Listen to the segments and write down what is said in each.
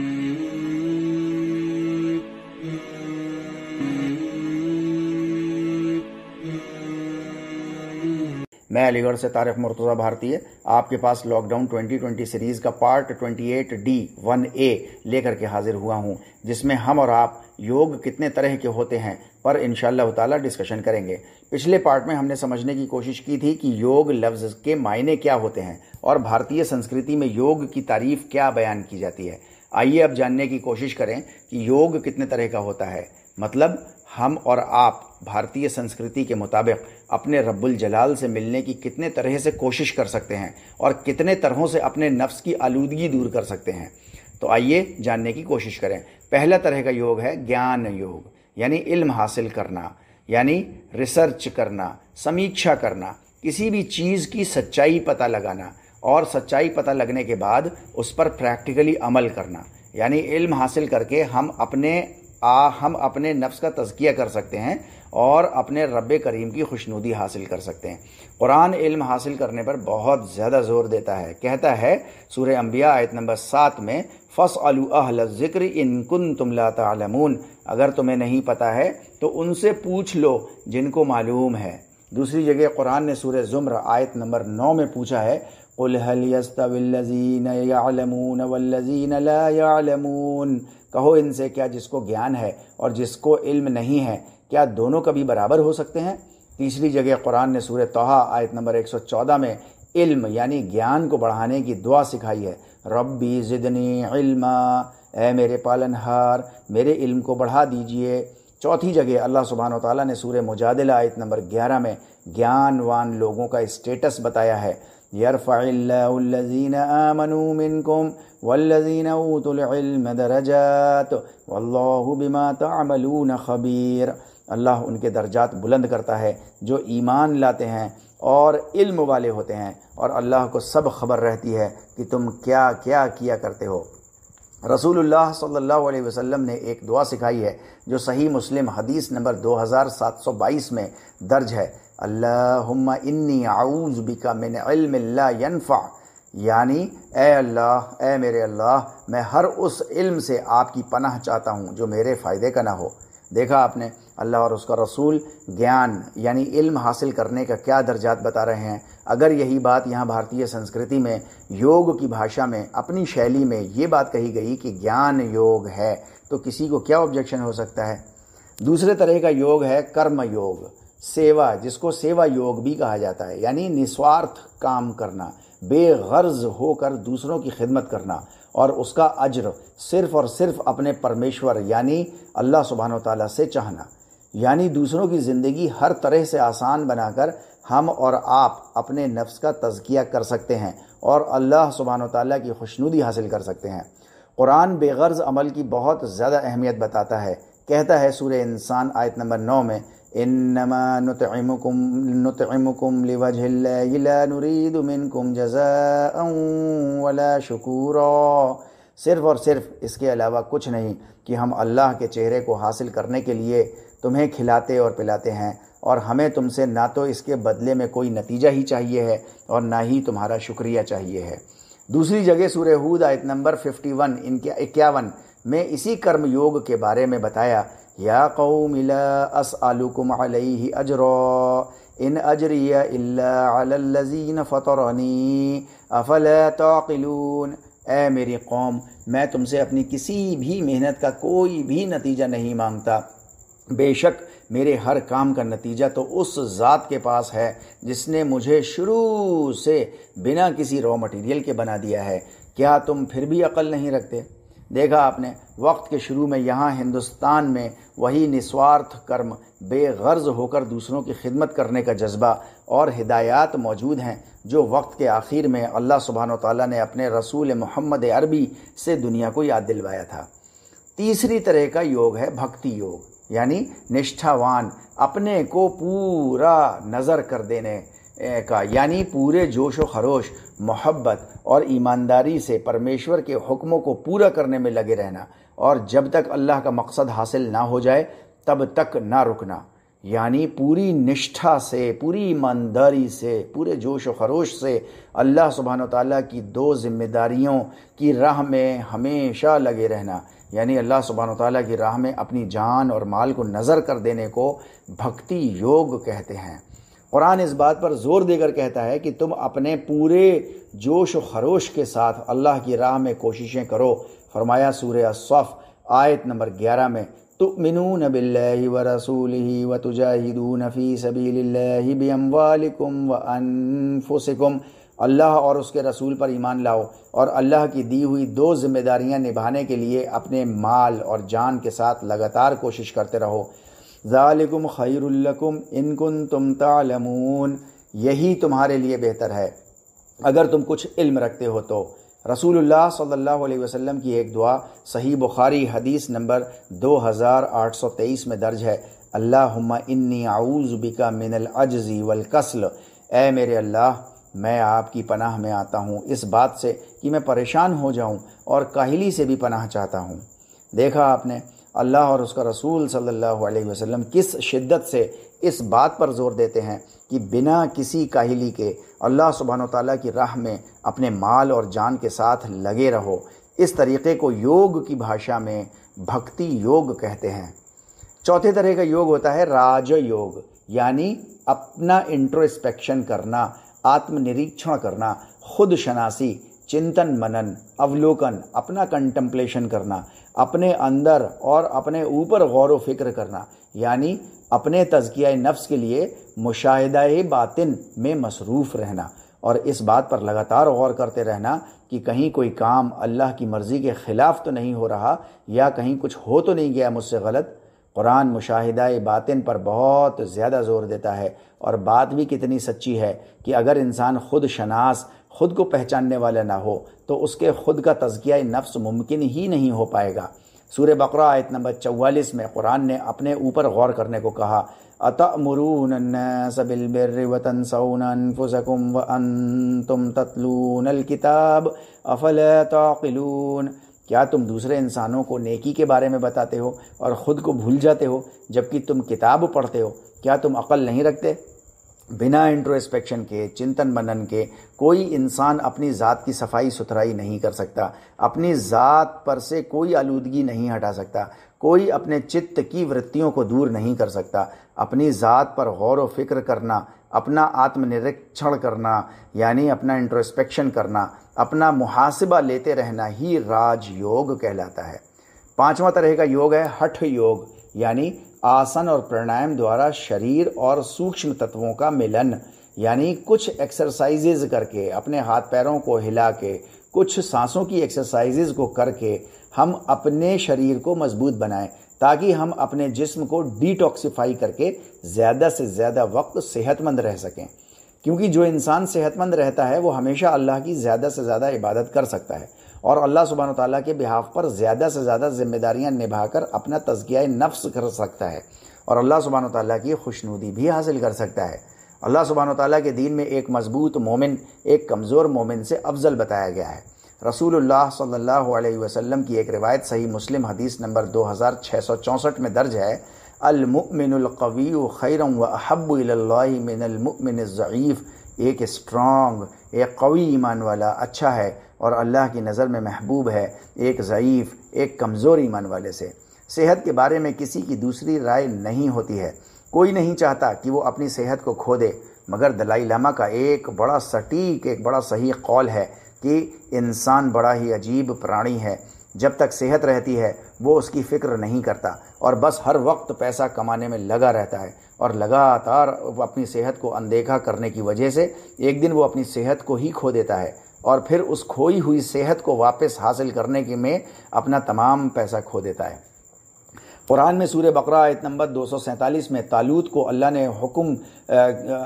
मैं अलीगढ़ से तारिफ मुर्तज़ा भारतीय आपके पास लॉकडाउन 2020 सीरीज़ का पार्ट 28 डी वन ए लेकर के हाजिर हुआ हूं जिसमें हम और आप योग कितने तरह के होते हैं पर इन ताला डिस्कशन करेंगे पिछले पार्ट में हमने समझने की कोशिश की थी कि योग लफ्ज़ के मायने क्या होते हैं और भारतीय संस्कृति में योग की तारीफ क्या बयान की जाती है आइए अब जानने की कोशिश करें कि योग कितने तरह का होता है मतलब हम और आप भारतीय संस्कृति के मुताबिक अपने रब्बुल जलाल से मिलने की कितने तरह से कोशिश कर सकते हैं और कितने तरहों से अपने नफ्स की आलूदगी दूर कर सकते हैं तो आइए जानने की कोशिश करें पहला तरह का योग है ज्ञान योग यानी इल्म हासिल करना यानी रिसर्च करना समीक्षा करना किसी भी चीज़ की सच्चाई पता लगाना और सच्चाई पता लगने के बाद उस पर प्रैक्टिकली अमल करना यानी इल्म हासिल करके हम अपने आ, हम अपने नफ्स का तजकिया कर सकते हैं और अपने रब करीम की खुशनुदी हासिल कर सकते हैं कुरान इल्म हासिल करने पर बहुत ज़्यादा ज़ोर देता है कहता है सूर्य अम्बिया आयत नंबर सात में फ़स अहल ज़िक्र इन कन तुमला अगर तुम्हें नहीं पता है तो उनसे पूछ लो जिनको मालूम है दूसरी जगह कुरान ने सूर्य ज़ुम्र आयत नंबर नौ में पूछा है قل يستوي الذين يعلمون والذين لا يعلمون कहो इनसे क्या जिसको ज्ञान है और जिसको इल्म नहीं है क्या दोनों कभी बराबर हो सकते हैं तीसरी जगह कुरान ने सूर तोहा आयत नंबर 114 में इल्म यानी ज्ञान को बढ़ाने की दुआ सिखाई है रब्बी ज़िदनी इल्मा ए मेरे पालनहार मेरे इल्म को बढ़ा दीजिए चौथी जगह अल्लाह सुबहान ताली ने सूर्य मुजादिला आयत नंबर 11 में ज्ञानवान लोगों का स्टेटस बताया है يرفع الله الذين آمنوا منكم والذين أوتوا العلم درجات والله بما تعملون خبير अल्लाह उनके दर्जात बुलंद करता है जो ईमान लाते हैं और इल्म वाले होते हैं और अल्लाह को सब खबर रहती है कि तुम क्या क्या किया करते हो रसूल सल्ला अलैहि ने एक दुआ सिखाई है जो सही मुस्लिम हदीस नंबर 2722 में दर्ज है अल्लाहुम्मा इन्नी आऊज़ बिका मिन इल्म ला यनफ़ा यानी ए अल्लाह ए मेरे अल्लाह मैं हर उस इल्म से आपकी पनाह चाहता हूँ जो मेरे फ़ायदे का ना हो देखा आपने अल्लाह और उसका रसूल ज्ञान यानी इल्म हासिल करने का क्या दर्जात बता रहे हैं अगर यही बात यहाँ भारतीय संस्कृति में योग की भाषा में अपनी शैली में ये बात कही गई कि ज्ञान योग है तो किसी को क्या ऑब्जेक्शन हो सकता है दूसरे तरह का योग है कर्म योग सेवा जिसको सेवा योग भी कहा जाता है यानी निस्वार्थ काम करना बेगर्ज होकर दूसरों की खिदमत करना और उसका अज्र सिर्फ और सिर्फ अपने परमेश्वर यानी अल्लाह सुबहान तला से चाहना यानी दूसरों की ज़िंदगी हर तरह से आसान बनाकर हम और आप अपने नफ्स का तजकिया कर सकते हैं और अल्लाह सुबहान ताली की खुशनुदी हासिल कर सकते हैं कुरान बेगर्ज़ अमल की बहुत ज़्यादा अहमियत बताता है कहता है सूर्य इंसान आयत नंबर नौ में إنما نطعمكم सिर्फ और सिर्फ इसके अलावा कुछ नहीं कि हम अल्लाह के चेहरे को हासिल करने के लिए तुम्हें खिलाते और पिलाते हैं और हमें तुमसे ना तो इसके बदले में कोई नतीजा ही चाहिए है और ना ही तुम्हारा शुक्रिया चाहिए है दूसरी जगह सूर्य हूद आयत नंबर 51 इनके इक्यावन में इसी कर्म योग के बारे में बताया या कौम असअलुकुम अलैहि अजरा इन अजरिया अल्लाजीन फ़तरनी अफल ताकिलून ए मेरी कौम मैं तुमसे अपनी किसी भी मेहनत का कोई भी नतीजा नहीं मांगता बेशक मेरे हर काम का नतीजा तो उस ज़ात के पास है जिसने मुझे शुरू से बिना किसी रॉ मटेरियल के बना दिया है क्या तुम फिर भी अकल नहीं रखते देखा आपने वक्त के शुरू में यहाँ हिंदुस्तान में वही निस्वार्थ कर्म बेगर्ज होकर दूसरों की खिदमत करने का जज्बा और हिदायत मौजूद हैं जो वक्त के आखिर में अल्लाह सुबहान तला ने अपने रसूल मोहम्मद अरबी से दुनिया को याद दिलवाया था तीसरी तरह का योग है भक्ति योग यानी निष्ठावान अपने को पूरा नज़र कर देने का यानी पूरे जोश व खरोश मोहब्बत और ईमानदारी से परमेश्वर के हुक्मों को पूरा करने में लगे रहना और जब तक अल्लाह का मकसद हासिल ना हो जाए तब तक ना रुकना यानी पूरी निष्ठा से पूरी ईमानदारी से पूरे जोश व खरोश से अल्लाह सुबहान ताली की दो जिम्मेदारियों की राह में हमेशा लगे रहना यानी अल्लाह सुबहान ताली की राह में अपनी जान और माल को नज़र कर देने को भक्ति योग कहते हैं कुरान इस बात पर ज़ोर देकर कहता है कि तुम अपने पूरे जोश व खरोश के साथ अल्लाह की राह में कोशिशें करो फरमाया सूर सफ़ आयत नंबर ग्यारह में तुमिनून बिल्लाहि व रसूलिहि अल्लाह और उसके रसूल पर ईमान लाओ और अल्लाह की दी हुई दो जिम्मेदारियां निभाने के लिए अपने माल और जान के साथ लगातार कोशिश करते रहो ज़ालिकुम खैरुल्लकुम इनकुन तुम तालमून यही तुम्हारे लिए बेहतर है अगर तुम कुछ इल्म रखते हो तो रसूलुल्लाह सल्लल्लाहु अलैहि वसल्लम की एक दुआ सही बुखारी हदीस नंबर 2823 में दर्ज है अल्लाह इन्नी आऊज़ बिका मिनल अज़ी वल कसल ए मेरे अल्लाह मैं आपकी पनाह में आता हूँ इस बात से कि मैं परेशान हो जाऊँ और काहली से भी पनाह चाहता हूँ देखा आपने अल्लाह और उसका रसूल सल्लल्लाहु अलैहि वसल्लम किस शिद्दत से इस बात पर जोर देते हैं कि बिना किसी काहली के अल्लाह सुबहान तला की राह में अपने माल और जान के साथ लगे रहो इस तरीक़े को योग की भाषा में भक्ति योग कहते हैं चौथे तरह का योग होता है राज योग यानी अपना इंट्रोस्पेक्शन करना आत्मनिरीक्षण करना खुद शनासी चिंतन मनन अवलोकन अपना कंटम्पलेशन करना अपने अंदर और अपने ऊपर गौर व फिक्र करना यानी अपने तजकिया नफ्स के लिए मुशाहिदा बातिन में मसरूफ़ रहना और इस बात पर लगातार गौर करते रहना कि कहीं कोई काम अल्लाह की मर्ज़ी के ख़िलाफ़ तो नहीं हो रहा या कहीं कुछ हो तो नहीं गया मुझसे गलत कुरान मुशाहिदा बातिन पर बहुत ज़्यादा ज़ोर देता है और बात भी कितनी सच्ची है कि अगर इंसान खुद शनास खुद को पहचानने वाला ना हो तो उसके खुद का तजकिया नफ्स मुमकिन ही नहीं हो पाएगा सूर्य बकर आयत नंबर चवालीस में कुरान ने अपने ऊपर गौर करने को कहा अतमरून सबिलबिर तुम तत्लून अलकिताब अफल तोकिलून क्या तुम दूसरे इंसानों को नेकी के बारे में बताते हो और ख़ुद को भूल जाते हो जबकि तुम किताब पढ़ते हो क्या तुम अकल नहीं रखते बिना इंट्रोस्पेक्शन के चिंतन मनन के कोई इंसान अपनी ज़ात की सफाई सुथराई नहीं कर सकता अपनी ज़ात पर से कोई आलूदगी नहीं हटा सकता कोई अपने चित्त की वृत्तियों को दूर नहीं कर सकता अपनी ज़ात पर गौर व फिक्र करना अपना आत्मनिरीक्षण करना यानी अपना इंट्रोस्पेक्शन करना अपना मुहासिबा लेते रहना ही राजयोग कहलाता है पांचवा तरह का योग है हठ योग यानी आसन और प्राणायाम द्वारा शरीर और सूक्ष्म तत्वों का मिलन यानी कुछ एक्सरसाइजेज करके अपने हाथ पैरों को हिला के कुछ सांसों की एक्सरसाइजेज को करके हम अपने शरीर को मजबूत बनाएं ताकि हम अपने जिस्म को डिटॉक्सिफाई करके ज़्यादा से ज़्यादा वक्त सेहतमंद रह सकें क्योंकि जो इंसान सेहतमंद रहता है वो हमेशा अल्लाह की ज़्यादा से ज़्यादा इबादत कर सकता है और अल्लाह सुबहान तला के बिहाफ पर ज़्यादा से ज़्यादा जिम्मेदारियाँ निभाकर अपना तजकिया नफ्स कर सकता है और अल्लाह सुबहान ताली की खुशनुदी भी हासिल कर सकता है अल्लाह सुबहान ताली के दीन में एक मजबूत मोमिन एक कमज़ोर मोमिन से अफजल बताया गया है रसूल सल्ला अलैहि की एक रिवायत सही मुस्लिम हदीस नंबर चौंसठ में दर्ज है अलमिनकवी खैरम व अहब ज़ीफ़ एक स्ट्रॉन्ग एक कवी ईमान वाला अच्छा है और अल्लाह की नज़र में महबूब है एक ज़यीफ़ एक कमज़ोर ईमान वाले से सेहत के बारे में किसी की दूसरी राय नहीं होती है कोई नहीं चाहता कि वो अपनी सेहत को खो दे मगर दलाई लामा का एक बड़ा सटीक एक बड़ा सही कौल है कि इंसान बड़ा ही अजीब प्राणी है जब तक सेहत रहती है वो उसकी फ़िक्र नहीं करता और बस हर वक्त पैसा कमाने में लगा रहता है और लगातार अपनी सेहत को अनदेखा करने की वजह से एक दिन वो अपनी सेहत को ही खो देता है और फिर उस खोई हुई सेहत को वापस हासिल करने के में अपना तमाम पैसा खो देता है कुरान में सूर्य बकरा आयत नंबर दो में तालूत को अल्लाह ने हुक्म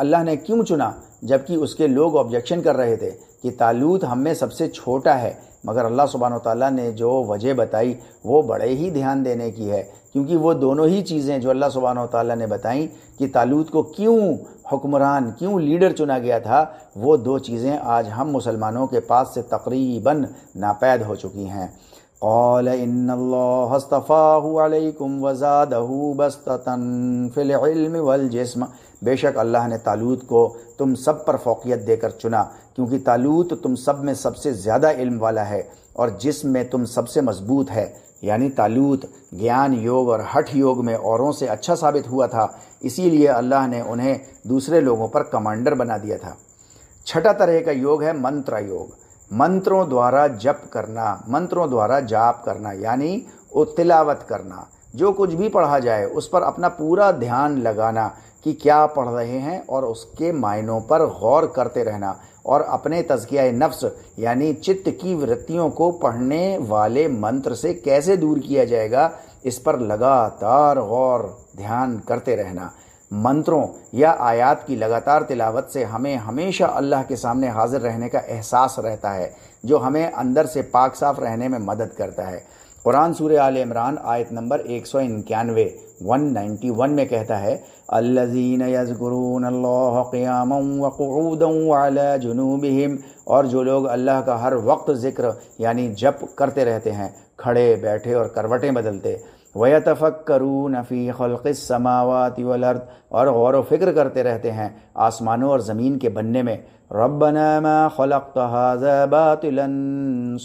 अल्लाह ने क्यों चुना जबकि उसके लोग ऑब्जेक्शन कर रहे थे कि तालूत हम में सबसे छोटा है मगर अल्लाह सुबहान तला ने जो वजह बताई वो बड़े ही ध्यान देने की है क्योंकि वो दोनों ही चीज़ें जो अल्लाह सुबहान तला ने बताई कि तालूत को क्यों हुक्मरान क्यों लीडर चुना गया था वो दो चीज़ें आज हम मुसलमानों के पास से तकरीबन नापैद हो चुकी हैं قال إن الله اصطفاه عليكم وزاده بسطة في العلم والجسم बेशक अल्लाह ने तालूत को तुम सब पर फोकियत देकर चुना क्योंकि तालूत तुम सब में सबसे ज़्यादा इल्म वाला है और जिसमें तुम सबसे मजबूत है यानी तालूत ज्ञान योग और हठ योग में औरों से अच्छा साबित हुआ था इसीलिए अल्लाह ने उन्हें दूसरे लोगों पर कमांडर बना दिया था छठा तरह का योग है मंत्र योग मंत्रों द्वारा जप करना मंत्रों द्वारा जाप करना यानी उतिलावत करना जो कुछ भी पढ़ा जाए उस पर अपना पूरा ध्यान लगाना कि क्या पढ़ रहे हैं और उसके मायनों पर गौर करते रहना और अपने तजकिया नफ्स यानी चित्त की वृत्तियों को पढ़ने वाले मंत्र से कैसे दूर किया जाएगा इस पर लगातार गौर ध्यान करते रहना मंत्रों या आयात की लगातार तिलावत से हमें हमेशा अल्लाह के सामने हाजिर रहने का एहसास रहता है जो हमें अंदर से पाक साफ रहने में मदद करता है कुरान सूर्य आल इमरान आयत नंबर एक सौ इक्यानवे 191 में कहता है अल्लजीन यजगरून अल्लाह क़्याम वक़ूदा जुनूबिहिम और जो लोग अल्लाह का हर वक्त ज़िक्र यानी जप करते रहते हैं खड़े बैठे और करवटें बदलते वयतफ़क्करू नफ़ी खलक़मावत वलर्द और गौर व फिक्र करते रहते हैं आसमानों और ज़मीन के बनने में रबनामा खलक बातिलन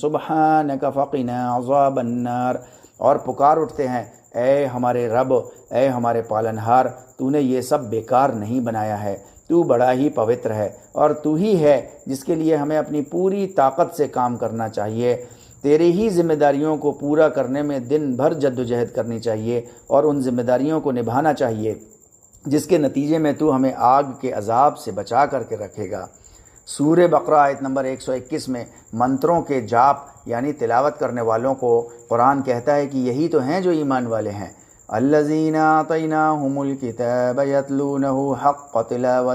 सुबहान कफ़िन अजाबन्नार और पुकार उठते हैं ऐ हमारे रब ऐ हमारे पालनहार तूने ये सब बेकार नहीं बनाया है तू बड़ा ही पवित्र है और तू ही है जिसके लिए हमें अपनी पूरी ताकत से काम करना चाहिए तेरे ही जिम्मेदारियों को पूरा करने में दिन भर जद्दोजहद करनी चाहिए और उन जिम्मेदारियों को निभाना चाहिए जिसके नतीजे में तू हमें आग के अजाब से बचा करके रखेगा सूर्य बकरा आयत नंबर 121 में मंत्रों के जाप यानी तिलावत करने वालों को कुरान कहता है कि यही तो हैं जो ईमान वाले हैं अल्लजीना तैना हमल किताब यतलून हक़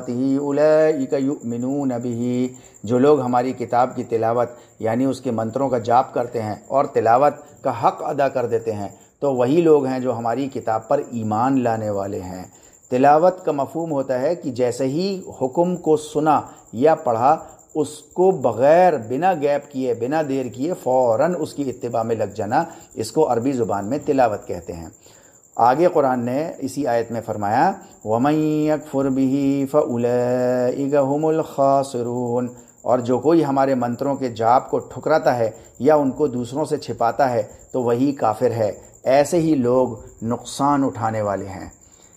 जो लोग हमारी किताब की तिलावत यानी उसके मंत्रों का जाप करते हैं और तिलावत का हक़ अदा कर देते हैं तो वही लोग हैं जो हमारी किताब पर ईमान लाने वाले हैं तिलावत का मफहम होता है कि जैसे ही हुक्म को सुना या पढ़ा उसको बग़ैर बिना गैप किए बिना देर किए फ़ौर उसकी इतबा में लग जाना इसको अरबी ज़ुबान में तिलावत कहते हैं आगे कुरान ने इसी आयत में फरमाया वमैक फ़ुरबी फ़ुलखासरून और जो कोई हमारे मंत्रों के जाप को ठुकराता है या उनको दूसरों से छिपाता है तो वही काफिर है ऐसे ही लोग नुकसान उठाने वाले हैं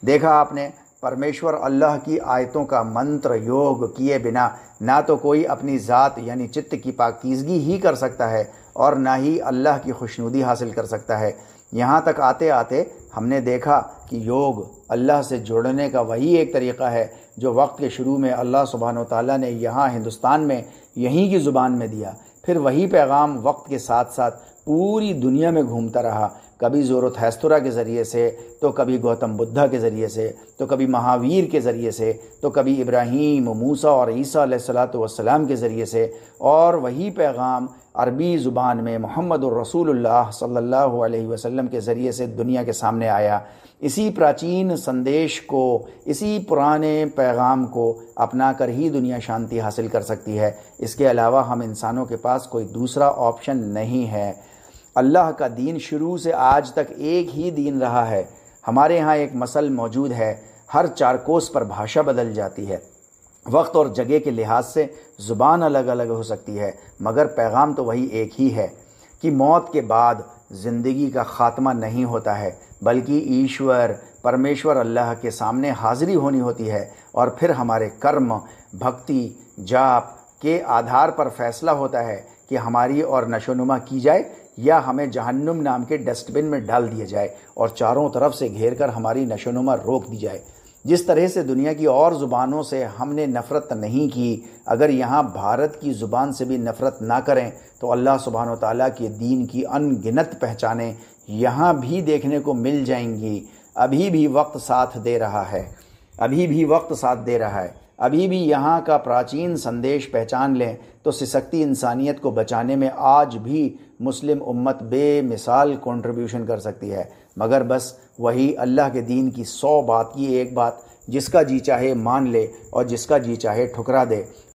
देखा आपने परमेश्वर अल्लाह की आयतों का मंत्र योग किए बिना ना तो कोई अपनी ज़ात यानी चित्त की पाकिजगी ही कर सकता है और ना ही अल्लाह की खुशनुदी हासिल कर सकता है यहाँ तक आते आते हमने देखा कि योग अल्लाह से जुड़ने का वही एक तरीक़ा है जो वक्त के शुरू में अल्लाह सुबहान तला ने यहाँ हिंदुस्तान में यहीं की ज़ुबान में दिया फिर वही पैगाम वक्त के साथ साथ पूरी दुनिया में घूमता रहा कभी जोरोथैस्तुरा के ज़रिए से तो कभी गौतम बुद्धा के ज़रिए से तो कभी महावीर के ज़रिए से तो कभी इब्राहिम मूसा और ईसा सलाम के ज़रिए से और वही पैगाम अरबी ज़ुबान में मोहम्मद रसूलुल्लाह सल्लल्लाहु अलैहि वसल्लम के ज़रिए से दुनिया के सामने आया इसी प्राचीन संदेश को इसी पुराने पैगाम को अपना कर ही दुनिया शांति हासिल कर सकती है इसके अलावा हम इंसानों के पास कोई दूसरा ऑप्शन नहीं है अल्लाह का दीन शुरू से आज तक एक ही दीन रहा है हमारे यहाँ एक मसल मौजूद है हर चारकोस पर भाषा बदल जाती है वक्त और जगह के लिहाज से ज़ुबान अलग अलग हो सकती है मगर पैगाम तो वही एक ही है कि मौत के बाद ज़िंदगी का ख़ात्मा नहीं होता है बल्कि ईश्वर परमेश्वर अल्लाह के सामने हाज़िरी होनी होती है और फिर हमारे कर्म भक्ति जाप के आधार पर फैसला होता है कि हमारी और नशोनुमा की जाए या हमें जहन्नुम नाम के डस्टबिन में डाल दिया जाए और चारों तरफ से घेर कर हमारी नशोनुमा रोक दी जाए जिस तरह से दुनिया की और ज़ुबानों से हमने नफ़रत नहीं की अगर यहाँ भारत की ज़ुबान से भी नफ़रत ना करें तो अल्लाह सुबहान तला के दीन की अनगिनत पहचानें यहाँ भी देखने को मिल जाएंगी अभी भी वक्त साथ दे रहा है अभी भी वक्त साथ दे रहा है अभी भी यहाँ का प्राचीन संदेश पहचान लें तो सिसकती इंसानियत को बचाने में आज भी मुस्लिम उम्मत बेमिसाल कंट्रीब्यूशन कर सकती है मगर बस वही अल्लाह के दीन की सौ बात की एक बात जिसका जी चाहे मान ले और जिसका जी चाहे ठुकरा दे